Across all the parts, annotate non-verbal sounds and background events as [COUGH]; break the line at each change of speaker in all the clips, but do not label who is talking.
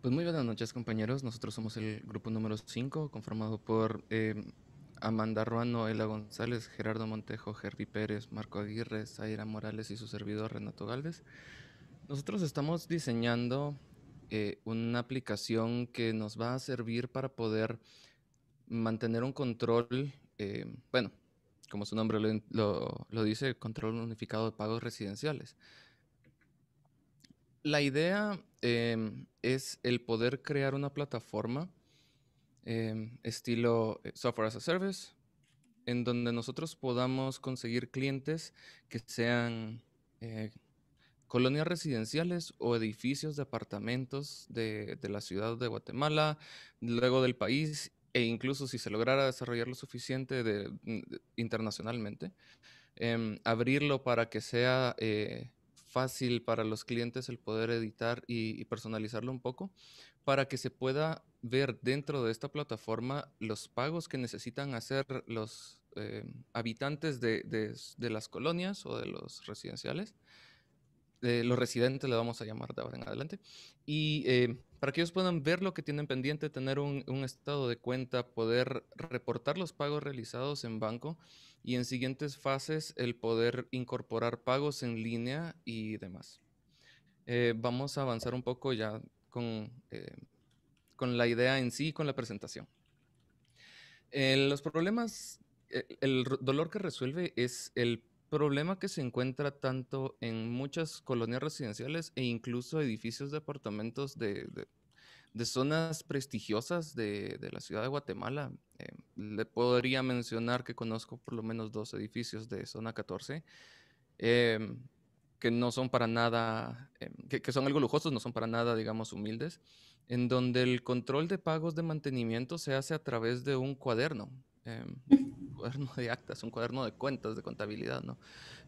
Pues muy buenas noches compañeros, nosotros somos el grupo número 5, conformado por eh, Amanda Ruano, Ela González, Gerardo Montejo, Jerry Pérez, Marco Aguirre, Zaira Morales y su servidor Renato Galvez. Nosotros estamos diseñando eh, una aplicación que nos va a servir para poder mantener un control, eh, bueno, como su nombre lo dice, control unificado de pagos residenciales. La idea em, es el poder crear una plataforma em, estilo eh, software as a service, en donde nosotros podamos conseguir clientes que sean eh, colonias residenciales o edificios de apartamentos de, la ciudad de Guatemala, luego del país e incluso si se lograra desarrollar lo suficiente internacionalmente, em, abrirlo para que sea eh, fácil para los clientes el poder editar y, personalizarlo un poco para que se pueda ver dentro de esta plataforma los pagos que necesitan hacer los eh, habitantes de, las colonias o de los residenciales eh, los residentes le vamos a llamar de ahora en adelante, y eh, para que ellos puedan ver lo que tienen pendiente, tener un, estado de cuenta, poder reportar los pagos realizados en banco y en siguientes fases el poder incorporar pagos en línea y demás. Eh, vamos a avanzar un poco ya con, con la idea en sí, con la presentación. los problemas, el, el dolor que resuelve es el problema que se encuentra tanto en muchas colonias residenciales e incluso edificios de apartamentos de, zonas prestigiosas de, la ciudad de Guatemala. Eh, le podría mencionar que conozco por lo menos dos edificios de zona 14 em, que no son para nada, em, que, que, son algo lujosos, no son para nada, digamos, humildes, en donde el control de pagos de mantenimiento se hace a través de un cuaderno. Em, cuaderno de actas, un cuaderno de cuentas, de contabilidad, ¿no?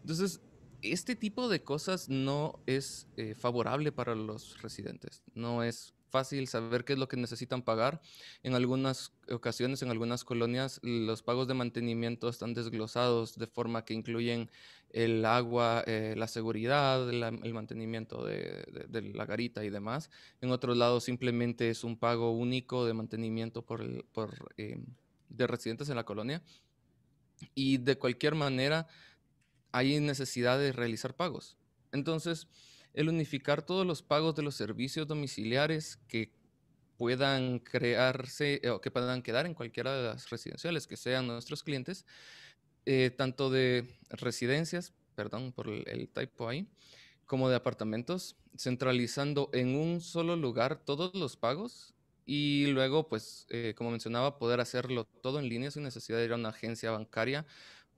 Entonces, este tipo de cosas no es eh, favorable para los residentes. No es fácil saber qué es lo que necesitan pagar. En algunas ocasiones, en algunas colonias, los pagos de mantenimiento están desglosados de forma que incluyen el agua, eh, la seguridad, el mantenimiento de, la garita y demás. En otros lados, simplemente es un pago único de mantenimiento por, eh, de residentes en la colonia. Y de cualquier manera, hay necesidad de realizar pagos. Entonces, el unificar todos los pagos de los servicios domiciliares que puedan crearse eh, o que puedan quedar en cualquiera de las residenciales que sean nuestros clientes, eh, tanto de residencias, perdón por el, el ahí, como de apartamentos, centralizando en un solo lugar todos los pagos y luego, pues, eh, como mencionaba, poder hacerlo todo en línea sin necesidad de ir a una agencia bancaria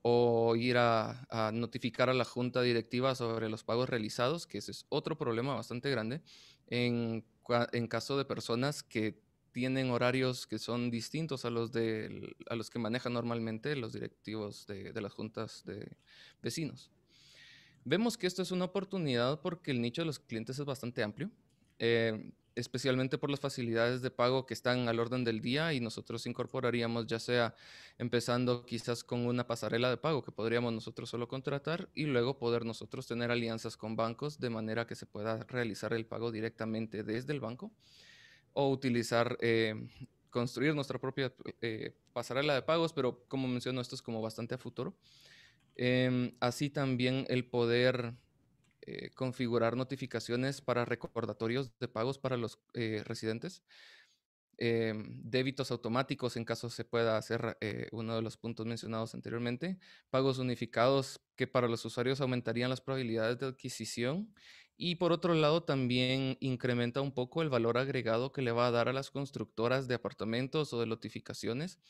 o ir a, notificar a la junta directiva sobre los pagos realizados, que ese es otro problema bastante grande en, caso de personas que tienen horarios que son distintos a los, de, los que manejan normalmente los directivos de, las juntas de vecinos. Vemos que esto es una oportunidad porque el nicho de los clientes es bastante amplio. Eh, especialmente por las facilidades de pago que están al orden del día y nosotros incorporaríamos ya sea empezando quizás con una pasarela de pago que podríamos nosotros solo contratar y luego poder nosotros tener alianzas con bancos de manera que se pueda realizar el pago directamente desde el banco o utilizar, em, construir nuestra propia eh, pasarela de pagos, pero como menciono esto es como bastante a futuro. Em, así también el poder eh, configurar notificaciones para recordatorios de pagos para los eh, residentes, em, débitos automáticos en caso se pueda hacer eh, uno de los puntos mencionados anteriormente, pagos unificados que para los usuarios aumentarían las probabilidades de adquisición y por otro lado, también incrementa un poco el valor agregado que le va a dar a las constructoras de apartamentos o de notificaciones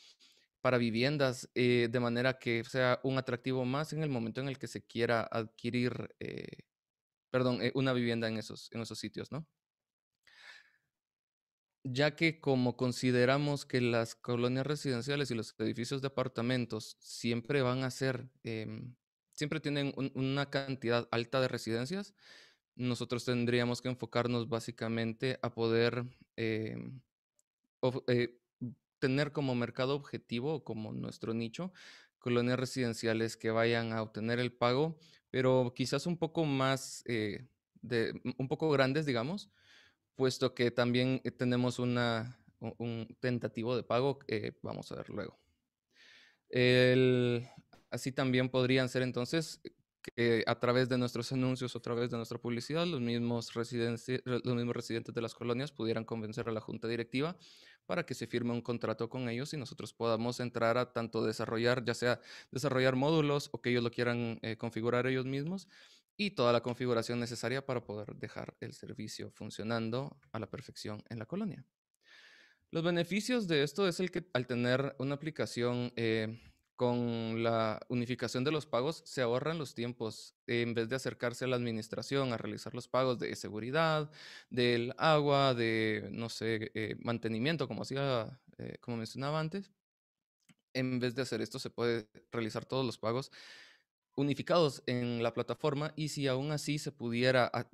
para viviendas, de manera que sea un atractivo más en el momento en el que se quiera adquirir perdón, eh, una vivienda en esos, en esos sitios, ¿no? Ya que como consideramos que las colonias residenciales y los edificios de apartamentos siempre van a ser, em, siempre tienen una cantidad alta de residencias, nosotros tendríamos que enfocarnos básicamente a poder em, eh, tener como mercado objetivo, como nuestro nicho, colonias residenciales que vayan a obtener el pago pero quizás un poco más, eh, de, mm, un poco grandes, digamos, puesto que también eh, tenemos un tentativo de pago, que eh, vamos a ver luego. así también podrían ser entonces que a través de nuestros anuncios, a través de nuestra publicidad, los mismos, los mismos residentes de las colonias pudieran convencer a la junta directiva para que se firme un contrato con ellos y nosotros podamos entrar a tanto desarrollar, ya sea desarrollar módulos o que ellos lo quieran eh, configurar ellos mismos y toda la configuración necesaria para poder dejar el servicio funcionando a la perfección en la colonia. Los beneficios de esto es el que al tener una aplicación eh, con la unificación de los pagos se ahorran los tiempos en vez de acercarse a la administración a realizar los pagos de seguridad, del agua, de, no sé, eh, mantenimiento, como, hacía, eh, como mencionaba antes. En vez de hacer esto, se puede realizar todos los pagos unificados en la plataforma y si aún así se pudiera, ah,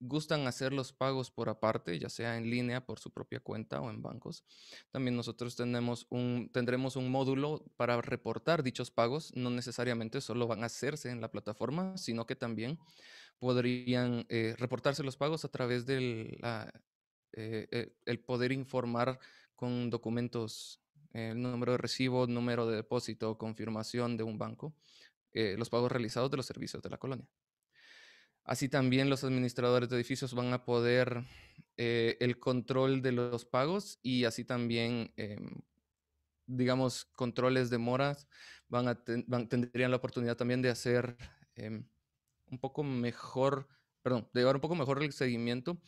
gustan hacer los pagos por aparte, ya sea en línea, por su propia cuenta o en bancos. También nosotros tenemos un, tendremos un módulo para reportar dichos pagos. No necesariamente solo van a hacerse en la plataforma, sino que también podrían eh, reportarse los pagos a través del eh, eh, el poder informar con documentos el número de recibo, número de depósito, confirmación de un banco, los pagos realizados de los servicios de la colonia. Así también los administradores de edificios van a poder eh, el control de los pagos y así también, em, digamos, controles de moras, van a tendrían la oportunidad también de hacer em, un poco mejor, perdón, de llevar un poco mejor el seguimiento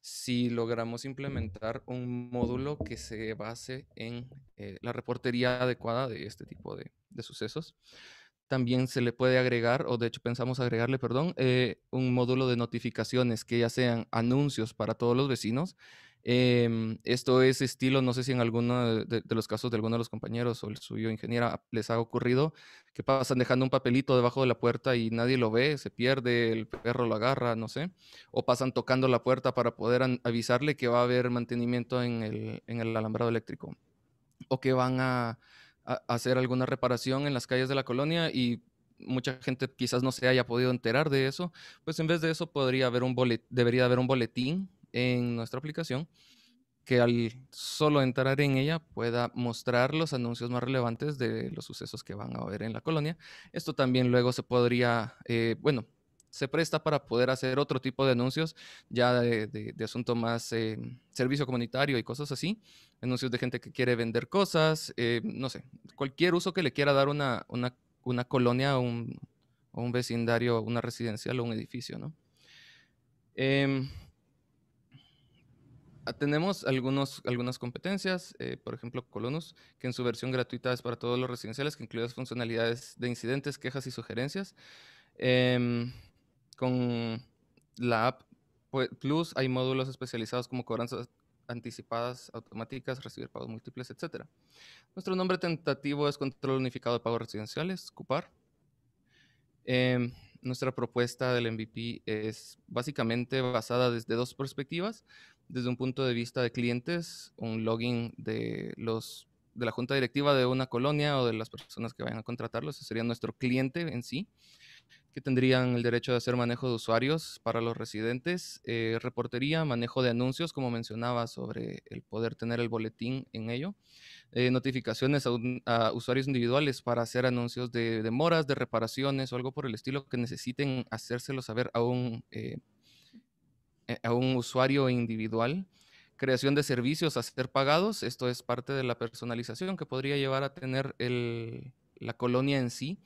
si logramos implementar un módulo que se base en eh, la reportería adecuada de este tipo de, de sucesos también se le puede agregar, o de hecho pensamos agregarle, perdón, eh, un módulo de notificaciones que ya sean anuncios para todos los vecinos. Em, esto es estilo, no sé si en alguno de, los casos de alguno de los compañeros o el suyo ingeniera les ha ocurrido, que pasan dejando un papelito debajo de la puerta y nadie lo ve, se pierde, el perro lo agarra, no sé, o pasan tocando la puerta para poder avisarle que va a haber mantenimiento en el alambrado eléctrico, o que van a hacer alguna reparación en las calles de la colonia y mucha gente quizás no se haya podido enterar de eso, pues en vez de eso podría haber un debería haber un boletín en nuestra aplicación que al solo entrar en ella pueda mostrar los anuncios más relevantes de los sucesos que van a haber en la colonia. Esto también luego se podría, eh, bueno, se presta para poder hacer otro tipo de anuncios ya de, asunto más eh, servicio comunitario y cosas así, anuncios de gente que quiere vender cosas, eh, no sé, cualquier uso que le quiera dar una, colonia o un, vecindario, una residencial o un edificio, ¿no? Em, ah, tenemos algunos, algunas competencias, eh, por ejemplo, colonos que en su versión gratuita es para todos los residenciales, que incluye las funcionalidades de incidentes, quejas y sugerencias. Em, con la app pues, Plus hay módulos especializados como cobranzas anticipadas, automáticas, recibir pagos múltiples, etc. Nuestro nombre tentativo es Control Unificado de Pagos Residenciales, CUPAR. Em, nuestra propuesta del MVP es básicamente basada desde dos perspectivas. Desde un punto de vista de clientes, un login de, los, de la junta directiva de una colonia o de las personas que vayan a contratarlos, ese sería nuestro cliente en sí que tendrían el derecho de hacer manejo de usuarios para los residentes, eh, reportería, manejo de anuncios, como mencionaba, sobre el poder tener el boletín en ello, eh, notificaciones a, usuarios individuales para hacer anuncios de demoras, de reparaciones o algo por el estilo que necesiten hacérselo saber a un, eh, a un usuario individual creación de servicios a ser pagados. Esto es parte de la personalización que podría llevar a tener la colonia en sí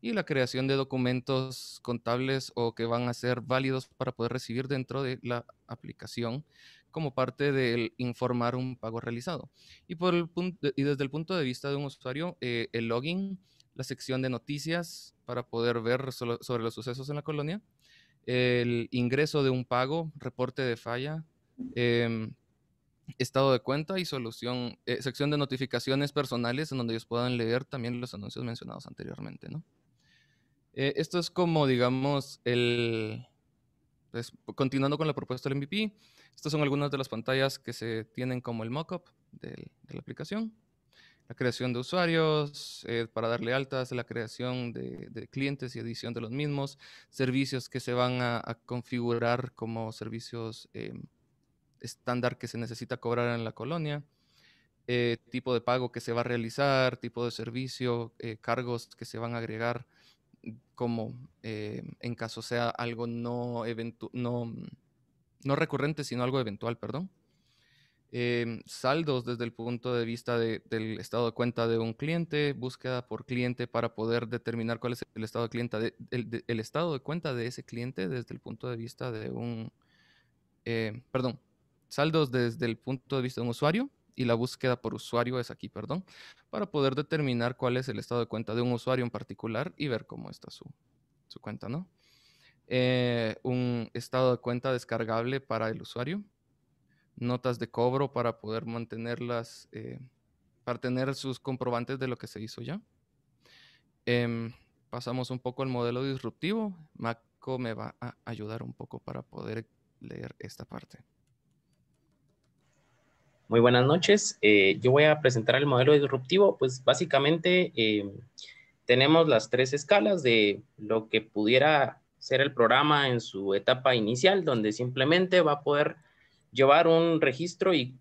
y la creación de documentos contables o que van a ser válidos para poder recibir dentro de la aplicación como parte del informar un pago realizado. Y, desde el punto de vista de un usuario, eh, el login, la sección de noticias para poder ver sobre los sucesos en la colonia, el ingreso de un pago, reporte de falla, em, estado de cuenta y solución, eh, sección de notificaciones personales en donde ellos puedan leer también los anuncios mencionados anteriormente, eh, esto es como, digamos, el... Pues, continuando con la propuesta del MVP, estas son algunas de las pantallas que se tienen como el mockup de la aplicación. La creación de usuarios, eh, para darle altas, la creación de, clientes y edición de los mismos, servicios que se van a, configurar como servicios eh, estándar que se necesita cobrar en la colonia, tipo de pago que se va a realizar, tipo de servicio, cargos que se van a agregar como eh, en caso sea algo no, no, mm, no recurrente, sino algo eventual, perdón. Em, saldos desde el punto de vista del estado de cuenta de un cliente, búsqueda por cliente para poder determinar cuál es el estado de, cliente estado de cuenta de ese cliente desde el punto de vista de un, eh, perdón, saldos desde el punto de vista de un usuario, y la búsqueda por usuario es aquí, perdón, para poder determinar cuál es el estado de cuenta de un usuario en particular y ver cómo está su, cuenta, ¿no? Eh, un estado de cuenta descargable para el usuario, notas de cobro para poder mantenerlas, eh, para tener sus comprobantes de lo que se hizo ya. Em, pasamos un poco al modelo disruptivo. Maco me va a ayudar un poco para poder leer esta parte.
Muy buenas noches. Eh, yo voy a presentar el modelo disruptivo. Pues básicamente eh, tenemos las tres escalas de lo que pudiera ser el programa en su etapa inicial, donde simplemente va a poder llevar un registro y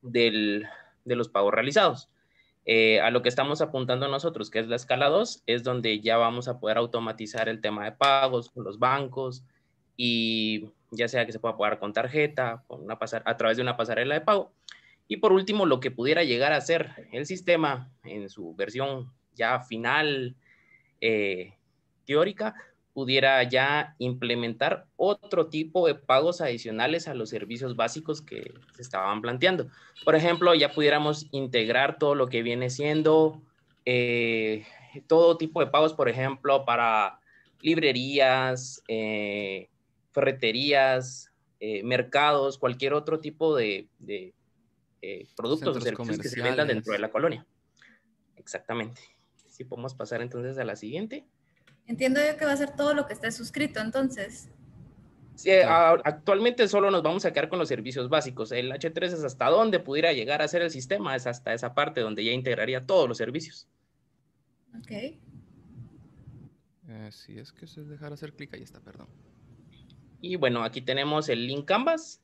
de los pagos realizados. Eh, a lo que estamos apuntando nosotros, que es la escala 2, es donde ya vamos a poder automatizar el tema de pagos con los bancos, y ya sea que se pueda pagar con tarjeta, con una a través de una pasarela de pago. Y por último, lo que pudiera llegar a ser el sistema en su versión ya final eh, teórica, pudiera ya implementar otro tipo de pagos adicionales a los servicios básicos que se estaban planteando. Por ejemplo, ya pudiéramos integrar todo lo que viene siendo eh, todo tipo de pagos, por ejemplo, para librerías, eh, ferreterías, eh, mercados, cualquier otro tipo de, eh, productos o servicios que se vendan dentro de la colonia. Exactamente. Si podemos pasar entonces a la siguiente.
Entiendo yo que va a ser todo lo que está suscrito entonces.
Sí, eh, actualmente solo nos vamos a quedar con los servicios básicos. El H3 es hasta donde pudiera llegar a ser el sistema, es hasta esa parte donde ya integraría todos los servicios. Ok. si es que se dejar hacer clic, ahí está, perdón. Y bueno, aquí tenemos el link Canvas.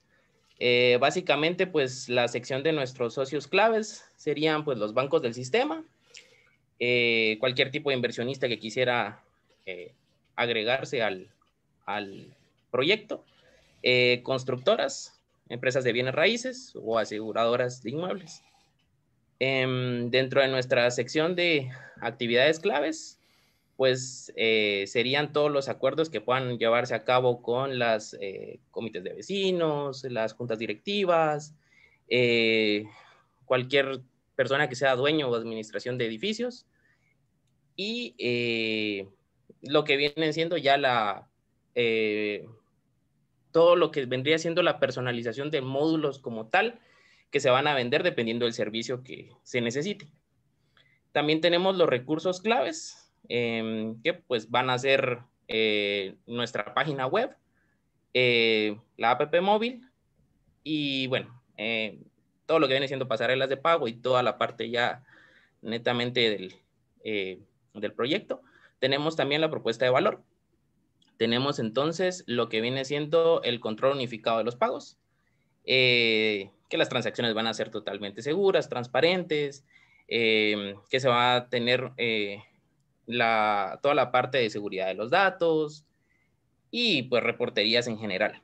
Eh, básicamente, pues la sección de nuestros socios claves serían pues los bancos del sistema, eh, cualquier tipo de inversionista que quisiera eh, agregarse al, al proyecto, constructoras, empresas de bienes raíces o aseguradoras de inmuebles. Em, dentro de nuestra sección de actividades claves, pues eh, serían todos los acuerdos que puedan llevarse a cabo con las eh, comités de vecinos, las juntas directivas, eh, cualquier persona que sea dueño o administración de edificios y lo que vienen siendo ya la todo lo que vendría siendo la personalización de módulos como tal que se van a vender dependiendo del servicio que se necesite. También tenemos los recursos claves, Em, que pues van a ser eh, nuestra página web, eh, la app móvil y bueno, eh, todo lo que viene siendo pasarelas de pago y toda la parte ya netamente del, del proyecto. Tenemos también la propuesta de valor. Tenemos entonces lo que viene siendo el control unificado de los pagos, que las transacciones van a ser totalmente seguras, transparentes, em, que se va a tener la, toda la parte de seguridad de los datos y pues reporterías en general.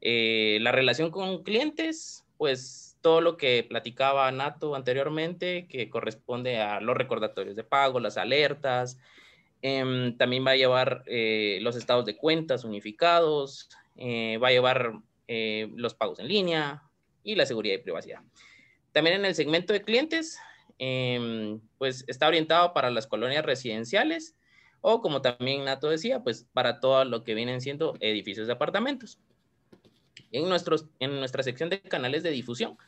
Eh, la relación con clientes, pues todo lo que platicaba Nato anteriormente, que corresponde a los recordatorios de pago, las alertas, em, también va a llevar eh, los estados de cuentas unificados, eh, va a llevar los pagos en línea y la seguridad y privacidad. También en el segmento de clientes Em, pues está orientado para las colonias residenciales o como también Nato decía, pues para todo lo que vienen siendo edificios de apartamentos. En, nuestros, en nuestra sección de canales de difusión,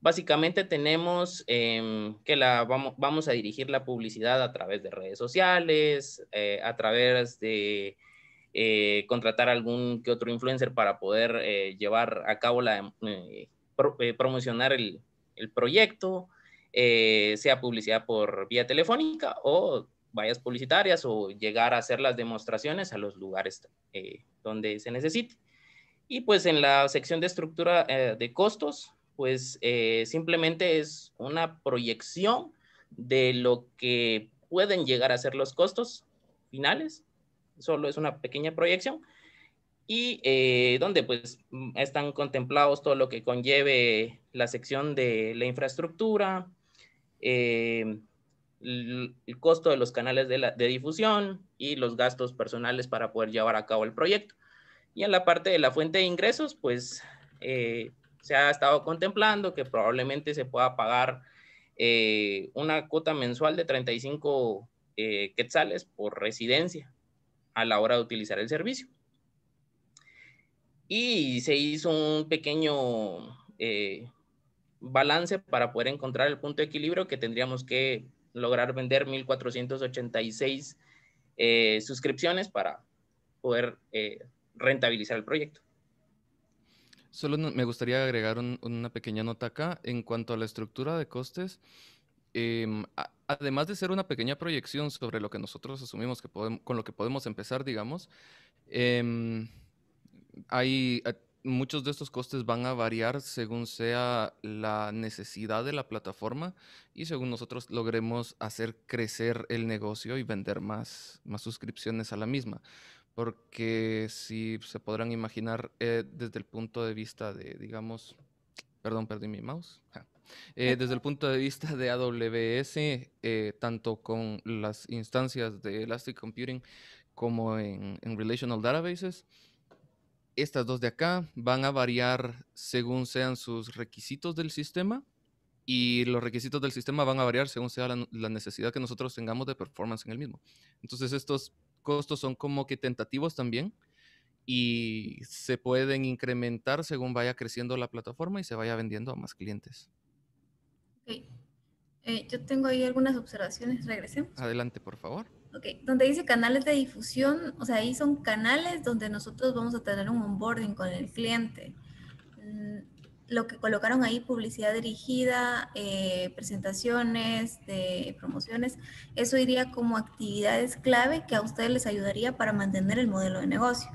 básicamente tenemos em, que la, vamos, vamos, a dirigir la publicidad a través de redes sociales, eh, a través de eh, contratar algún que otro influencer para poder eh, llevar a cabo la, promocionar el, el proyecto, eh, sea publicidad por vía telefónica o vallas publicitarias o llegar a hacer las demostraciones a los lugares eh, donde se necesite. Y pues en la sección de estructura eh, de costos, pues simplemente es una proyección de lo que pueden llegar a ser los costos finales, solo es una pequeña proyección, y donde pues están contemplados todo lo que conlleve la sección de la infraestructura, eh, el, costo de los canales de, difusión y los gastos personales para poder llevar a cabo el proyecto. Y en la parte de la fuente de ingresos, pues eh, se ha estado contemplando que probablemente se pueda pagar eh, una cuota mensual de 35 quetzales por residencia a la hora de utilizar el servicio. Y se hizo un pequeño balance para poder encontrar el punto de equilibrio que tendríamos que lograr vender 1.486 eh, suscripciones para poder eh, rentabilizar el proyecto.
Solo me gustaría agregar una pequeña nota acá en cuanto a la estructura de costes. Em, además de ser una pequeña proyección sobre lo que nosotros asumimos que podemos, con lo que podemos empezar, digamos, em, hay eh, muchos de estos costes van a variar según sea la necesidad de la plataforma y según nosotros logremos hacer crecer el negocio y vender más, suscripciones a la misma. Porque si se podrán imaginar eh, desde el punto de vista de, digamos, perdón, perdí mi mouse. Eh, desde el punto de vista de AWS, eh, tanto con las instancias de Elastic Computing como en Relational Databases, estas dos de acá van a variar según sean sus requisitos del sistema y los requisitos del sistema van a variar según sea la, necesidad que nosotros tengamos de performance en el mismo. Entonces estos costos son como que tentativos también y se pueden incrementar según vaya creciendo la plataforma y se vaya vendiendo a más clientes.
Eh, yo tengo ahí algunas observaciones. Regresemos.
Adelante, por favor.
Ok, donde dice canales de difusión, o sea, ahí son canales donde nosotros vamos a tener un onboarding con el cliente. Mm, lo que colocaron ahí, publicidad dirigida, eh, presentaciones, promociones, eso iría como actividades clave que a ustedes les ayudaría para mantener el modelo de negocio.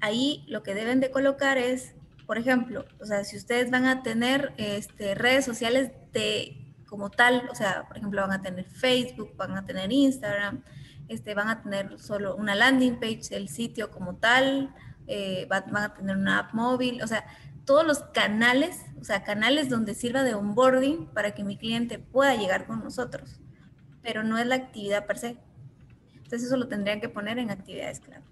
Ahí lo que deben de colocar es, por ejemplo, o sea, si ustedes van a tener este, redes sociales de como tal, o sea, por ejemplo, van a tener Facebook, van a tener Instagram, este, van a tener solo una landing page, el sitio como tal, eh, van a tener una app móvil, o sea, todos los canales, o sea, canales donde sirva de onboarding para que mi cliente pueda llegar con nosotros, pero no es la actividad per se. Entonces eso lo tendrían que poner en actividades, claro.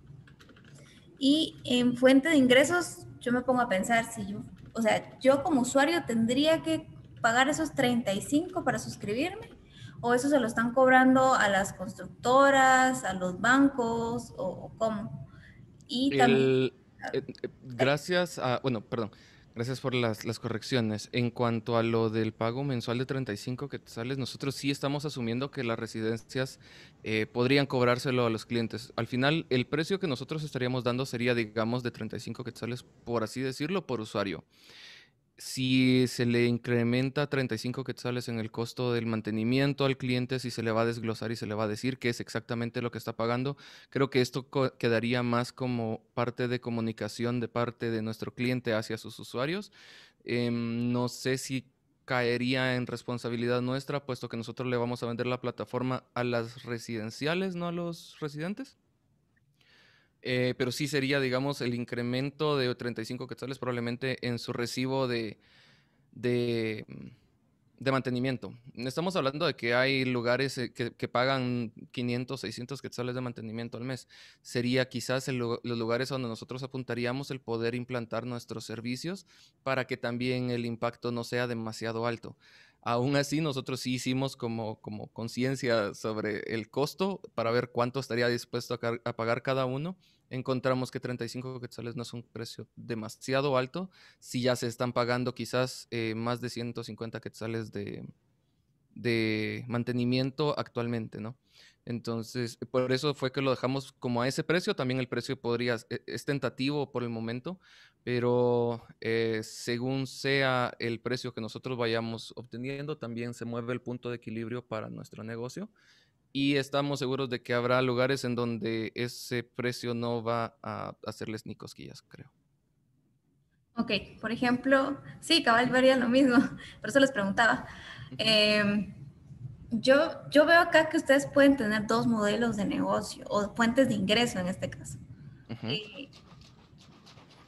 Y en fuente de ingresos, yo me pongo a pensar si yo, o sea, yo como usuario tendría que pagar esos 35 para suscribirme? ¿O eso se lo están cobrando a las constructoras, a los bancos o, cómo? Y también...
Eh, eh, gracias a... Bueno, perdón. Gracias por las, correcciones. En cuanto a lo del pago mensual de 35 que te sales, nosotros sí estamos asumiendo que las residencias eh, podrían cobrárselo a los clientes. Al final, el precio que nosotros estaríamos dando sería, digamos, de 35 quetzales, por así decirlo, por usuario si se le incrementa 35 quetzales en el costo del mantenimiento al cliente, si se le va a desglosar y se le va a decir qué es exactamente lo que está pagando, creo que esto quedaría más como parte de comunicación de parte de nuestro cliente hacia sus usuarios. Em, no sé si caería en responsabilidad nuestra, puesto que nosotros le vamos a vender la plataforma a las residenciales, no a los residentes. Eh, pero sí sería, digamos, el incremento de 35 quetzales probablemente en su recibo de, mm, de, mantenimiento. Estamos hablando de que hay lugares eh, que, pagan 500, 600 quetzales de mantenimiento al mes. Sería quizás los lugares donde nosotros apuntaríamos el poder implantar nuestros servicios para que también el impacto no sea demasiado alto. Aún así, nosotros sí hicimos como, como conciencia sobre el costo para ver cuánto estaría dispuesto a, pagar cada uno. Encontramos que 35 quetzales no es un precio demasiado alto. Si ya se están pagando quizás eh, más de 150 quetzales de, de mantenimiento actualmente, ¿no? Entonces, eh, por eso fue que lo dejamos como a ese precio. También el precio podría, eh, es tentativo por el momento, pero eh, según sea el precio que nosotros vayamos obteniendo, también se mueve el punto de equilibrio para nuestro negocio. Y estamos seguros de que habrá lugares en donde ese precio no va a hacerles ni cosquillas, creo.
Ok, por ejemplo, sí, cabal vería lo mismo, [LAUGHS] por eso les preguntaba yo, yo veo acá que ustedes pueden tener dos modelos de negocio o puentes de ingreso en este caso. Eh,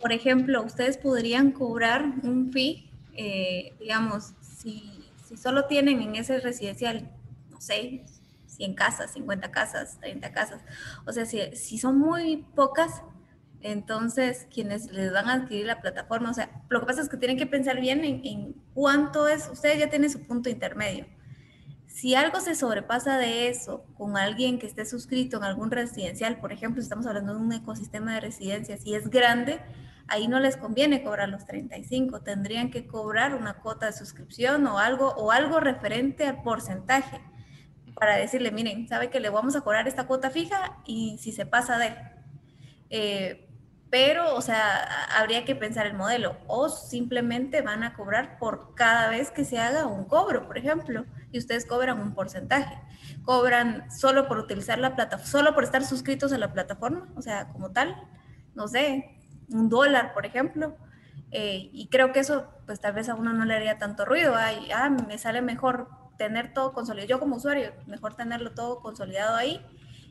por ejemplo, ustedes podrían cobrar un fee, eh, digamos, si, solo tienen en ese residencial, no sé, 100 casas, 50 casas, 30 casas. O sea, si, son muy pocas, entonces, quienes les van a adquirir la plataforma, o sea, lo que pasa es que tienen que pensar bien en, en, cuánto es, ustedes ya tienen su punto intermedio. Si algo se sobrepasa de eso con alguien que esté suscrito en algún residencial, por ejemplo, si estamos hablando de un ecosistema de residencias y es grande, ahí no les conviene cobrar los 35, tendrían que cobrar una cuota de suscripción o algo, o algo referente al porcentaje para decirle, miren, sabe que le vamos a cobrar esta cuota fija y si se pasa de él. Eh, pero, o sea, habría que pensar el modelo o simplemente van a cobrar por cada vez que se haga un cobro, por ejemplo y ustedes cobran un porcentaje. Cobran solo por utilizar la plataforma, solo por estar suscritos a la plataforma, o sea, como tal, no sé, un dólar, por ejemplo. Eh, y creo que eso, pues tal vez a uno no le haría tanto ruido. ah, me sale mejor tener todo consolidado. Yo como usuario, mejor tenerlo todo consolidado ahí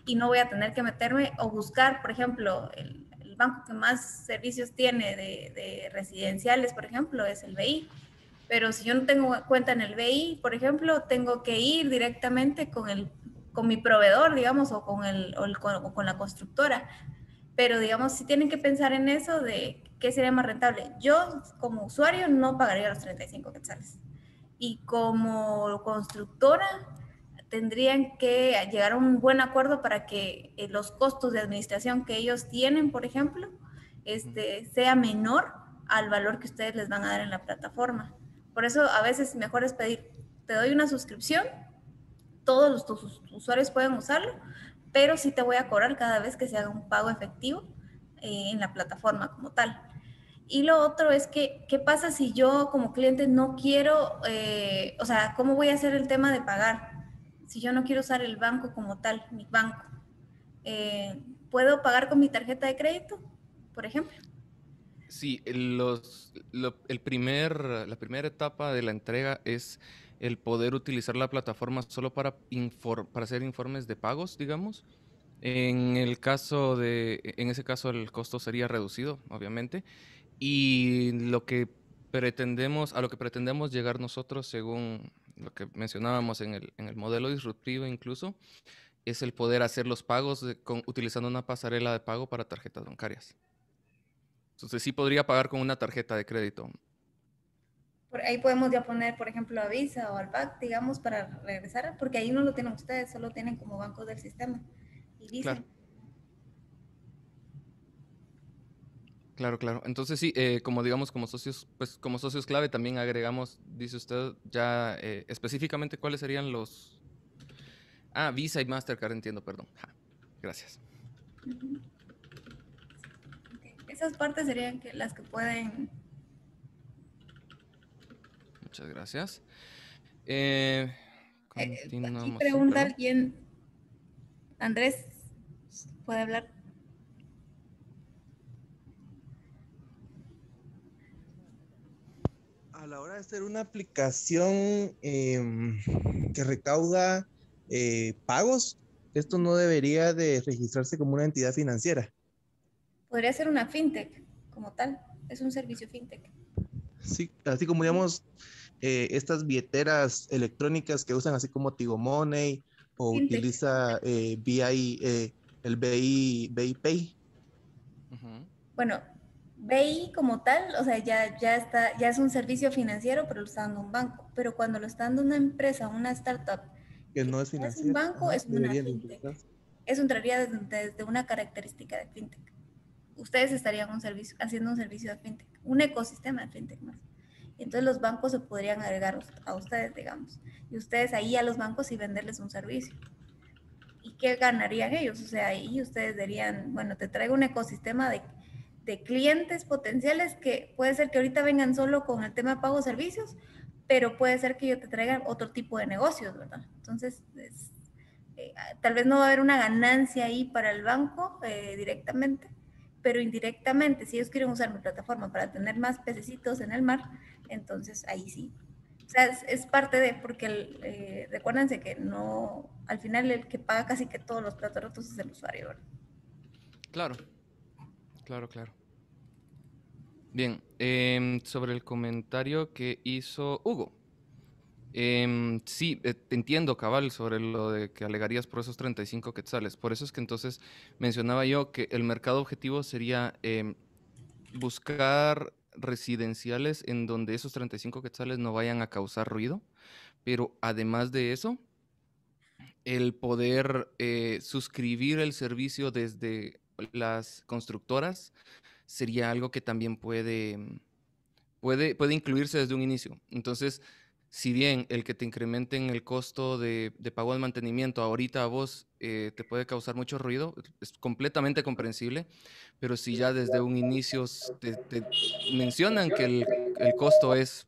y no voy a tener que meterme o buscar, por ejemplo, el, banco que más servicios tiene de, de residenciales, por ejemplo, es el BI pero si yo no tengo cuenta en el BI, por ejemplo, tengo que ir directamente con, el, con mi proveedor, digamos, o con, el, con la constructora. Pero, digamos, si tienen que pensar en eso de qué sería más rentable. Yo, como usuario, no pagaría los 35 quetzales. Y como constructora, tendrían que llegar a un buen acuerdo para que eh, los costos de administración que ellos tienen, por ejemplo, este, sea menor al valor que ustedes les van a dar en la plataforma. Por eso a veces mejor es pedir, te doy una suscripción, todos los, tus usuarios pueden usarlo, pero sí te voy a cobrar cada vez que se haga un pago efectivo eh, en la plataforma como tal. Y lo otro es que, ¿qué pasa si yo como cliente no quiero, eh, o sea, cómo voy a hacer el tema de pagar? Si yo no quiero usar el banco como tal, mi banco, eh, ¿puedo pagar con mi tarjeta de crédito, por ejemplo?
Sí, los, el primer, la primera etapa de la entrega es el poder utilizar la plataforma solo para, para hacer informes de pagos, digamos. En, el caso de, en ese caso el costo sería reducido, obviamente. Y lo que pretendemos, a lo que pretendemos llegar nosotros, según lo que mencionábamos en el, en el modelo disruptivo incluso, es el poder hacer los pagos utilizando una pasarela de pago para tarjetas bancarias. Entonces sí podría pagar con una tarjeta de crédito.
Por ahí podemos ya poner, por ejemplo, a Visa o al BAC, digamos, para regresar, porque ahí no lo tienen ustedes, solo tienen como bancos del sistema.
Y
Claro. Claro, Entonces sí, eh, como digamos, como socios, pues como socios clave también agregamos, dice usted ya eh, específicamente cuáles serían los... Ah, Visa y Mastercard, entiendo, perdón. gracias
esas partes serían que las que pueden...
Muchas gracias. Eh, eh, aquí pregunta
alguien, Andrés, ¿puede hablar?
A la hora de hacer una aplicación em, que recauda eh, pagos, esto no debería de registrarse como una entidad financiera
podría ser una fintech como tal, es un servicio fintech.
Sí, así como digamos eh, estas billeteras electrónicas que usan así como Tigo Money o utiliza eh, eh, el BI, Pay.
Bueno, BI como tal, o sea, ya, ya, está, ya es un servicio financiero, pero lo está dando un banco. Pero cuando lo está dando una empresa, una startup,
que, no es financiero. Es un banco, es una fintech. un
entraría desde, desde una característica de fintech ustedes estarían un servicio, haciendo un servicio de fintech, un ecosistema de fintech más. Entonces los bancos se podrían agregar a ustedes, digamos, y ustedes ahí a los bancos y venderles un servicio. ¿Y qué ganarían ellos? O sea, ahí ustedes dirían, bueno, te traigo un ecosistema de, clientes potenciales que puede ser que ahorita vengan solo con el tema de pago servicios, pero puede ser que yo te traiga otro tipo de negocios, ¿verdad? Entonces, eh, tal vez no va a haber una ganancia ahí para el banco eh, directamente, pero indirectamente, si ellos quieren usar mi plataforma para tener más pececitos en el mar, entonces ahí sí. O sea, es, parte de, porque el, eh, recuérdense que no, al final el que paga casi que todos los platos rotos es el usuario.
Claro, claro, claro. Bien, em, sobre el comentario que hizo Hugo. Em, sí, eh, entiendo, cabal, sobre lo de que alegarías por esos 35 quetzales. Por eso es que entonces mencionaba yo que el mercado objetivo sería em, buscar residenciales en donde esos 35 quetzales no vayan a causar ruido, pero además de eso, el poder eh, suscribir el servicio desde las constructoras sería algo que también puede, em, puede, puede incluirse desde un inicio. Entonces, si bien el que te incrementen el costo de, pago de mantenimiento ahorita a vos eh, te puede causar mucho ruido, es completamente comprensible, pero si ya desde un inicio te, mencionan que el, costo es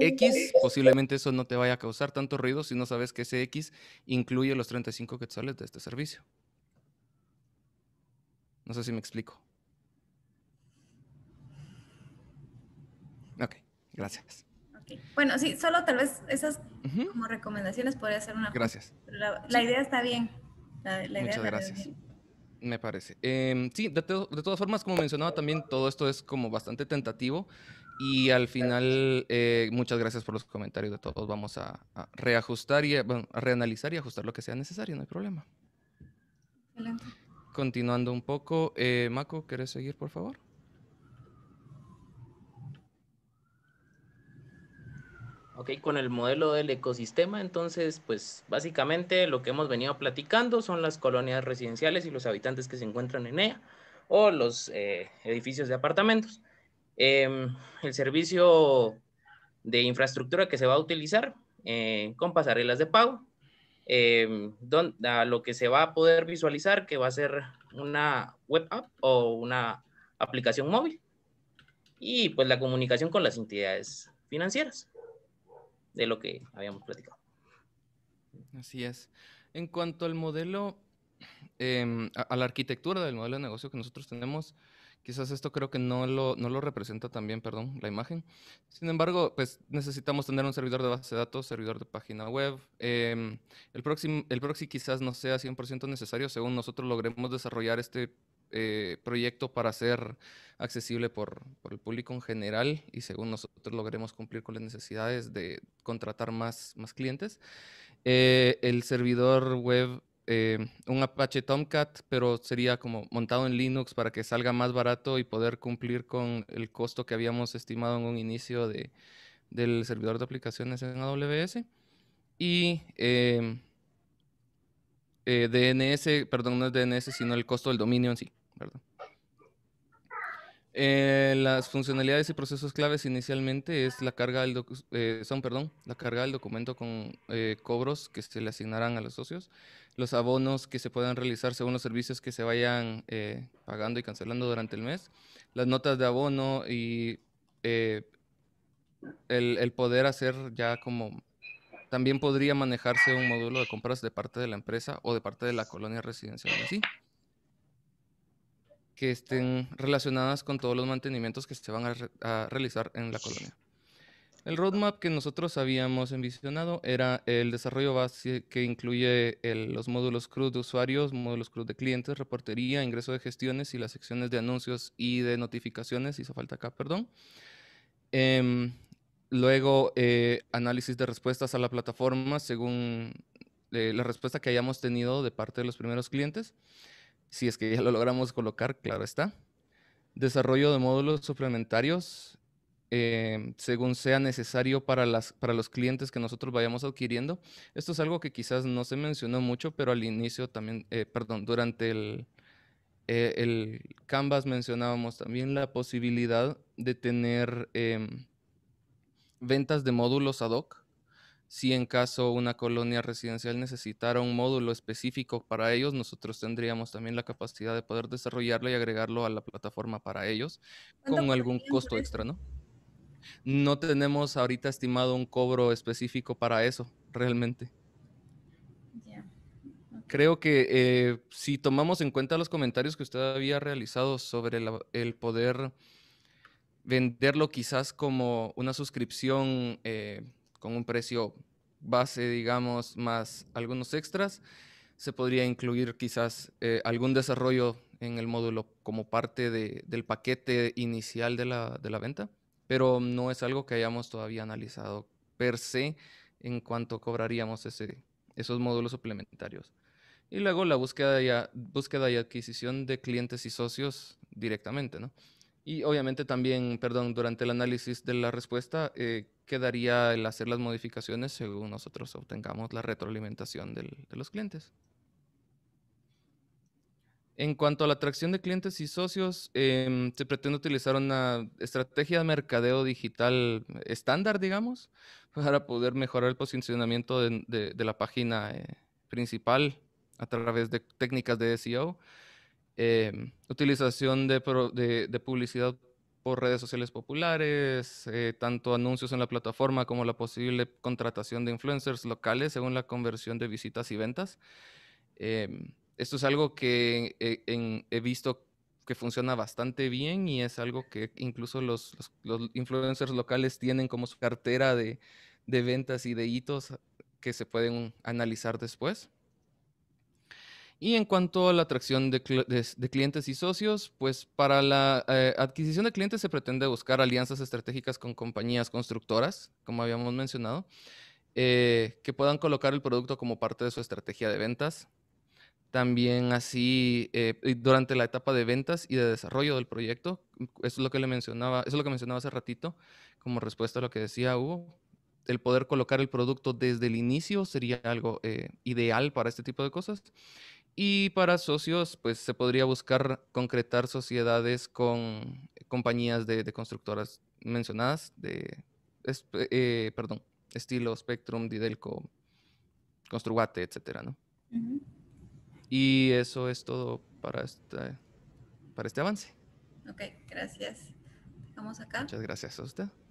X, posiblemente eso no te vaya a causar tanto ruido si no sabes que ese X incluye los 35 quetzales de este servicio. No sé si me explico. Ok, gracias.
Bueno, sí, solo tal vez esas como recomendaciones podría ser una. Gracias. La, idea está bien. Muchas gracias.
Me parece. Em, sí, de, todas formas, como mencionaba también, todo esto es como bastante tentativo y al final, eh, muchas gracias por los comentarios de todos. Vamos a, reajustar y reanalizar y ajustar lo que sea necesario, no hay problema. Excelente. Continuando un poco, eh, Mako, ¿querés seguir, por favor?
Ok, con el modelo del ecosistema, entonces, pues básicamente lo que hemos venido platicando son las colonias residenciales y los habitantes que se encuentran en ella o los eh, edificios de apartamentos. Em, el servicio de infraestructura que se va a utilizar eh, con pasarelas de pago, em, donde, lo que se va a poder visualizar que va a ser una web app o una aplicación móvil y pues la comunicación con las entidades financieras de lo que habíamos platicado.
Así es. En cuanto al modelo, em, a, la arquitectura del modelo de negocio que nosotros tenemos, quizás esto creo que no lo, no lo representa también, perdón, la imagen. Sin embargo, pues necesitamos tener un servidor de base de datos, servidor de página web. Em, el, proxy, el proxy quizás no sea 100% necesario según nosotros logremos desarrollar este eh, proyecto para ser accesible por, el público en general y según nosotros logremos cumplir con las necesidades de contratar más, más clientes. Eh, el servidor web, eh, un Apache Tomcat, pero sería como montado en Linux para que salga más barato y poder cumplir con el costo que habíamos estimado en un inicio de, del servidor de aplicaciones en AWS. Y DNS, perdón, no es DNS, sino el costo del dominio en sí. Eh, las funcionalidades y procesos claves inicialmente es la carga del eh, son, perdón, la carga del documento con eh, cobros que se le asignarán a los socios, los abonos que se puedan realizar según los servicios que se vayan pagando y cancelando durante el mes, las notas de abono y el, poder hacer ya como también podría manejarse un módulo de compras de parte de la empresa o de parte de la colonia residencial así que estén relacionadas con todos los mantenimientos que se van a, realizar en la colonia. El roadmap que nosotros habíamos envisionado era el desarrollo base que incluye los módulos CRUD de usuarios, módulos CRUD de clientes, reportería, ingreso de gestiones y las secciones de anuncios y de notificaciones, hizo falta acá, perdón. Em, luego, eh, análisis de respuestas a la plataforma según eh, la respuesta que hayamos tenido de parte de los primeros clientes si es que ya lo logramos colocar, claro está. Desarrollo de módulos suplementarios eh, según sea necesario para, las, para los clientes que nosotros vayamos adquiriendo. Esto es algo que quizás no se mencionó mucho, pero al inicio también, eh, perdón, durante el, eh, el Canvas mencionábamos también la posibilidad de tener em, ventas de módulos ad hoc si en caso una colonia residencial necesitara un módulo específico para ellos, nosotros tendríamos también la capacidad de poder desarrollarlo y agregarlo a la plataforma para ellos con algún costo extra, ¿no? No tenemos ahorita estimado un cobro específico para eso, realmente. Creo que eh, si tomamos en cuenta los comentarios que usted había realizado sobre el poder venderlo quizás como una suscripción eh, con un precio base, digamos, más algunos extras. Se podría incluir quizás eh, algún desarrollo en el módulo como parte del paquete inicial de la, venta, pero no es algo que hayamos todavía analizado per se en cuanto cobraríamos ese, esos módulos suplementarios. Y luego la búsqueda y, búsqueda y adquisición de clientes y socios directamente, ¿no? Y obviamente también, perdón, durante el análisis de la respuesta, eh, quedaría el hacer las modificaciones según nosotros obtengamos la retroalimentación de los clientes. En cuanto a la atracción de clientes y socios, em, se pretende utilizar una estrategia de mercadeo digital estándar, digamos, [LAUGHS] para poder mejorar el posicionamiento de, la página eh, principal a través de técnicas de SEO, em, utilización de, de publicidad por redes sociales populares, eh, tanto anuncios en la plataforma como la posible contratación de influencers locales según la conversión de visitas y ventas. Em, esto es algo que eh, he visto que funciona bastante bien y es algo que incluso los, influencers locales tienen como su cartera de ventas y de hitos que se pueden analizar después. Y en cuanto a la atracción de, clientes y socios, pues para la eh, adquisición de clientes se pretende buscar alianzas estratégicas con compañías constructoras, como habíamos mencionado, eh, que puedan colocar el producto como parte de su estrategia de ventas. También así, eh, durante la etapa de ventas y de desarrollo del proyecto, eso es lo que le mencionaba, eso es lo que mencionaba hace ratito, como respuesta a lo que decía Hugo, el poder colocar el producto desde el inicio sería algo ideal para este tipo de cosas. Y para socios, pues se podría buscar concretar sociedades con compañías de, constructoras mencionadas, de, eh, perdón, estilo Spectrum, Didelco, Construate, etcétera, ¿no? Y eso es todo para este, para este avance.
Ok, gracias. Vamos acá. Muchas
gracias a usted.